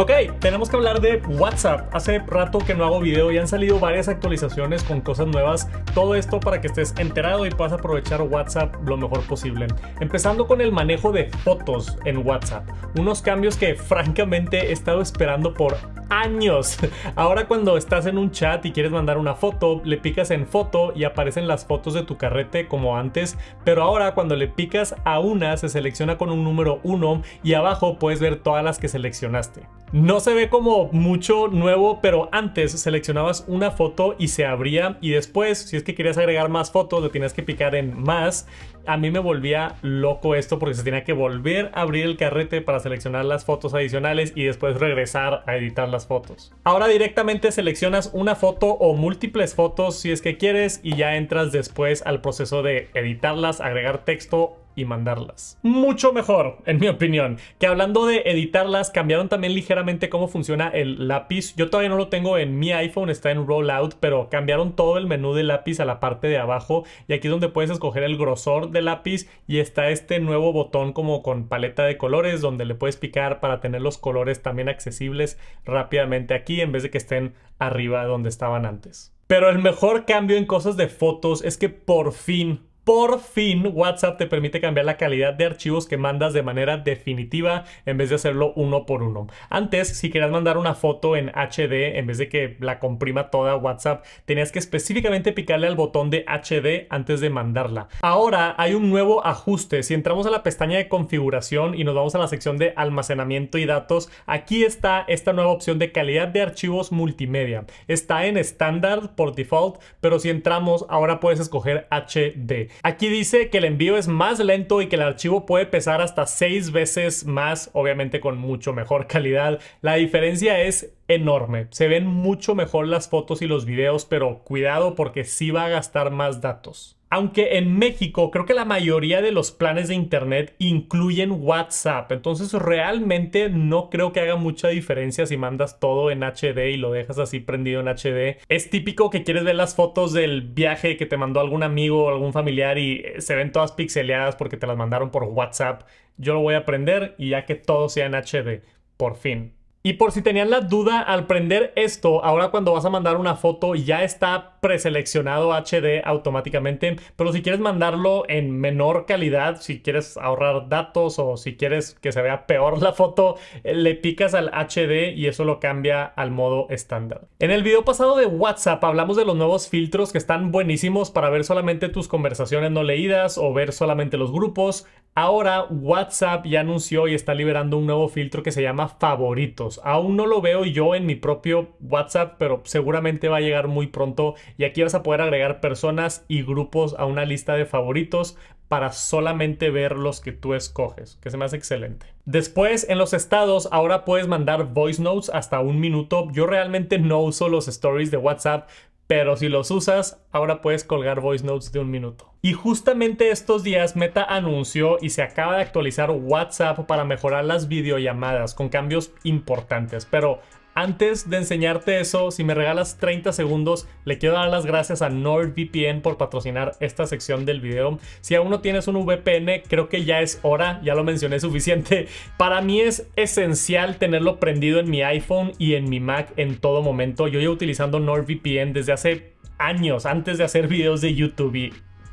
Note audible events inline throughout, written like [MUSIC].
Ok, tenemos que hablar de WhatsApp. Hace rato que no hago video y han salido varias actualizaciones con cosas nuevas. Todo esto para que estés enterado y puedas aprovechar WhatsApp lo mejor posible. Empezando con el manejo de fotos en WhatsApp. Unos cambios que [LAUGHS] francamente he estado esperando por años. [LAUGHS] Ahora cuando estás en un chat y quieres mandar una foto, le picas en foto y aparecen las fotos de tu carrete como antes, pero ahora cuando le picas a una se selecciona con un número 1 y abajo puedes ver todas las que seleccionaste. No se ve como mucho nuevo, pero antes seleccionabas una foto y se abría y después, si es que querías agregar más fotos, lo tenías que picar en más. A mí me volvía loco esto porque se tenía que volver a abrir el carrete para seleccionar las fotos adicionales y después regresar a editarlas fotos. Ahora directamente seleccionas una foto o múltiples fotos si es que quieres y ya entras después al proceso de editarlas, agregar texto y mandarlas. Mucho mejor, en mi opinión. Que hablando de editarlas, cambiaron también ligeramente cómo funciona el lápiz. Yo todavía no lo tengo en mi iPhone, está en Rollout, pero cambiaron todo el menú de lápiz a la parte de abajo. Y aquí es donde puedes escoger el grosor del lápiz y está este nuevo botón como con paleta de colores, donde le puedes picar para tener los colores también accesibles rápidamente aquí, en vez de que estén arriba donde estaban antes. Pero el mejor cambio en cosas de fotos es que por fin por fin, WhatsApp te permite cambiar la calidad de archivos que mandas de manera definitiva en vez de hacerlo uno por uno. Antes, si querías mandar una foto en HD en vez de que la comprima toda WhatsApp, tenías que específicamente picarle al botón de HD antes de mandarla. Ahora hay un nuevo ajuste. Si entramos a la pestaña de configuración y nos vamos a la sección de almacenamiento y datos, aquí está esta nueva opción de calidad de archivos multimedia. Está en estándar por default, pero si entramos ahora puedes escoger HD. Aquí dice que el envío es más lento y que el archivo puede pesar hasta 6 veces más, obviamente con mucho mejor calidad. La diferencia es enorme. Se ven mucho mejor las fotos y los videos, pero cuidado porque sí va a gastar más datos. Aunque en México creo que la mayoría de los planes de Internet incluyen WhatsApp, entonces realmente no creo que haga mucha diferencia si mandas todo en HD y lo dejas así prendido en HD. Es típico que quieres ver las fotos del viaje que te mandó algún amigo o algún familiar y eh, se ven todas pixeleadas porque te las mandaron por WhatsApp. Yo lo voy a prender y ya que todo sea en HD, por fin. Y por si tenían la duda, al prender esto, ahora cuando vas a mandar una foto ya está preseleccionado HD automáticamente, pero si quieres mandarlo en menor calidad, si quieres ahorrar datos o si quieres que se vea peor la foto, eh, le picas al HD y eso lo cambia al modo estándar. En el video pasado de WhatsApp hablamos de los nuevos filtros que están buenísimos para ver solamente tus conversaciones no leídas o ver solamente los grupos. Ahora WhatsApp ya anunció y está liberando un nuevo filtro que se llama favoritos. Aún no lo veo yo en mi propio WhatsApp, pero seguramente va a llegar muy pronto y aquí vas a poder agregar personas y grupos a una lista de favoritos para solamente ver los que tú escoges, que se me hace excelente. Después, en los estados, ahora puedes mandar voice notes hasta un minuto. Yo realmente no uso los stories de WhatsApp, pero si los usas, ahora puedes colgar voice notes de un minuto. Y justamente estos días Meta anunció y se acaba de actualizar WhatsApp para mejorar las videollamadas con cambios importantes, pero antes de enseñarte eso, si me regalas 30 segundos, le quiero dar las gracias a NordVPN por patrocinar esta sección del video. Si aún no tienes un VPN, creo que ya es hora, ya lo mencioné [LAUGHS] suficiente. Para mí es esencial tenerlo prendido en mi iPhone y en mi Mac en todo momento. Yo llevo utilizando NordVPN desde hace años antes de hacer videos de YouTube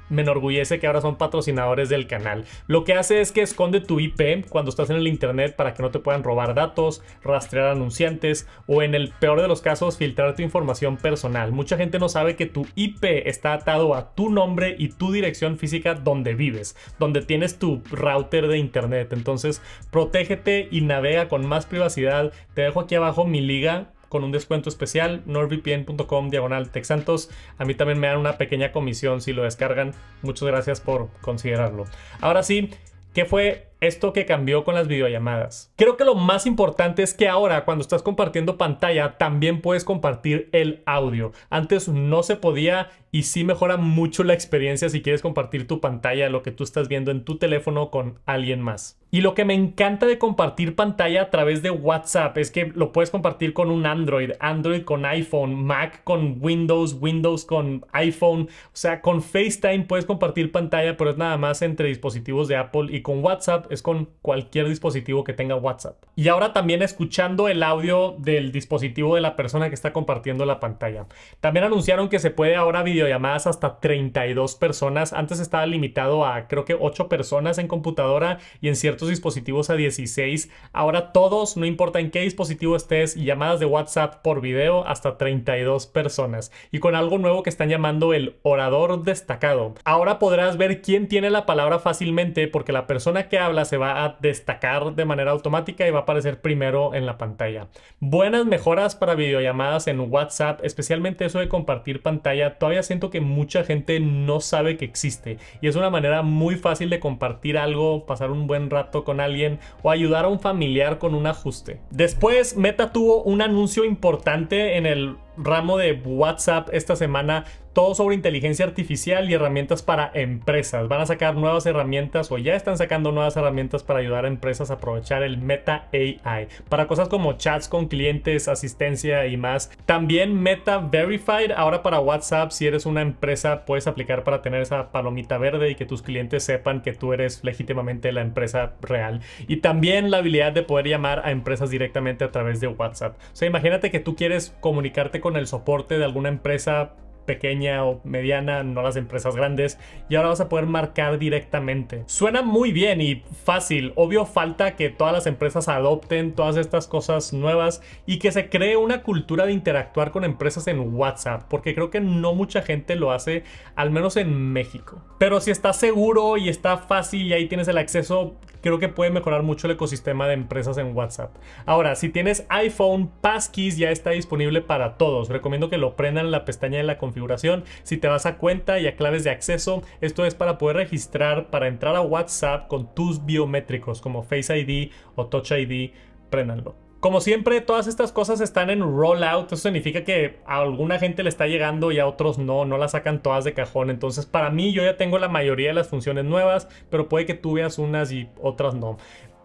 me enorgullece que ahora son patrocinadores del canal. Lo que hace es que esconde tu IP cuando estás en el internet para que no te puedan robar datos, rastrear anunciantes o en el peor de los casos filtrar tu información personal. Mucha gente no sabe que tu IP está atado a tu nombre y tu dirección física donde vives, donde tienes tu router de internet. Entonces, protégete y navega con más privacidad. Te dejo aquí abajo mi liga con un descuento especial, nordvpn.com diagonal texantos. A mí también me dan una pequeña comisión si lo descargan. Muchas gracias por considerarlo. Ahora sí, ¿qué fue esto que cambió con las videollamadas. Creo que lo más importante es que ahora cuando estás compartiendo pantalla también puedes compartir el audio. Antes no se podía y sí mejora mucho la experiencia si quieres compartir tu pantalla, lo que tú estás viendo en tu teléfono con alguien más. Y lo que me encanta de compartir pantalla a través de WhatsApp es que lo puedes compartir con un Android, Android con iPhone, Mac con Windows, Windows con iPhone, o sea, con FaceTime puedes compartir pantalla, pero es nada más entre dispositivos de Apple y con WhatsApp es con cualquier dispositivo que tenga WhatsApp. Y ahora también escuchando el audio del dispositivo de la persona que está compartiendo la pantalla. También anunciaron que se puede ahora videollamadas hasta 32 personas. Antes estaba limitado a creo que 8 personas en computadora y en ciertos dispositivos a 16. Ahora todos, no importa en qué dispositivo estés, llamadas de WhatsApp por video hasta 32 personas. Y con algo nuevo que están llamando el orador destacado. Ahora podrás ver quién tiene la palabra fácilmente porque la persona que habla se va a destacar de manera automática y va a aparecer primero en la pantalla. Buenas mejoras para videollamadas en WhatsApp, especialmente eso de compartir pantalla. Todavía siento que mucha gente no sabe que existe y es una manera muy fácil de compartir algo, pasar un buen rato con alguien o ayudar a un familiar con un ajuste. Después, Meta tuvo un anuncio importante en el ramo de WhatsApp esta semana todo sobre inteligencia artificial y herramientas para empresas. Van a sacar nuevas herramientas o ya están sacando nuevas herramientas para ayudar a empresas a aprovechar el Meta AI para cosas como chats con clientes, asistencia y más. También Meta Verified, ahora para WhatsApp, si eres una empresa puedes aplicar para tener esa palomita verde y que tus clientes sepan que tú eres legítimamente la empresa real. Y también la habilidad de poder llamar a empresas directamente a través de WhatsApp. O sea, imagínate que tú quieres comunicarte con el soporte de alguna empresa pequeña o mediana, no las empresas grandes, y ahora vas a poder marcar directamente. Suena muy bien y fácil, obvio falta que todas las empresas adopten todas estas cosas nuevas y que se cree una cultura de interactuar con empresas en WhatsApp, porque creo que no mucha gente lo hace, al menos en México. Pero si está seguro y está fácil y ahí tienes el acceso, creo que puede mejorar mucho el ecosistema de empresas en WhatsApp. Ahora, si tienes iPhone, Passkeys ya está disponible para todos. Recomiendo que lo prendan en la pestaña de la configuración configuración. Si te vas a cuenta y a claves de acceso, esto es para poder registrar, para entrar a WhatsApp con tus biométricos como Face ID o Touch ID. Préndalo Como siempre, todas estas cosas están en rollout. Eso significa que a alguna gente le está llegando y a otros no, no las sacan todas de cajón. Entonces, para mí, yo ya tengo la mayoría de las funciones nuevas, pero puede que tú veas unas y otras no.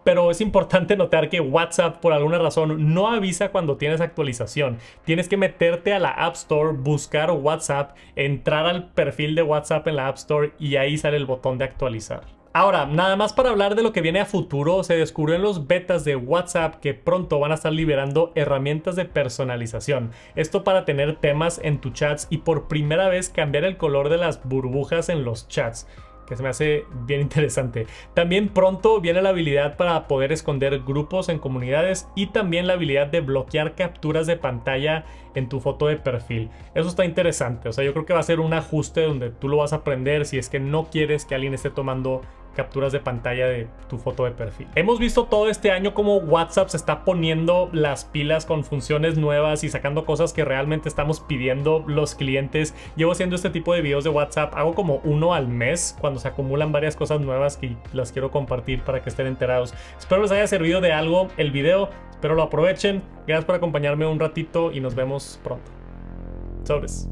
Pero es importante notar que WhatsApp por alguna razón no avisa cuando tienes actualización. Tienes que meterte a la App Store, buscar WhatsApp, entrar al perfil de WhatsApp en la App Store y ahí sale el botón de actualizar. Ahora, nada más para hablar de lo que viene a futuro, se descubrió en los betas de WhatsApp que pronto van a estar liberando herramientas de personalización. Esto para tener temas en tus chats y por primera vez cambiar el color de las burbujas en los chats que se me hace bien interesante. También pronto viene la habilidad para poder esconder grupos en comunidades y también la habilidad de bloquear capturas de pantalla en tu foto de perfil. Eso está interesante, o sea, yo creo que va a ser un ajuste donde tú lo vas a aprender si es que no quieres que alguien esté tomando capturas de pantalla de tu foto de perfil. Hemos visto todo este año cómo WhatsApp se está poniendo las pilas con funciones nuevas y sacando cosas que realmente estamos pidiendo los clientes. Llevo haciendo este tipo de videos de WhatsApp, hago como uno al mes cuando se acumulan varias cosas nuevas que las quiero compartir para que estén enterados. Espero les haya servido de algo el video, espero lo aprovechen. Gracias por acompañarme un ratito y nos vemos pronto. Sobres.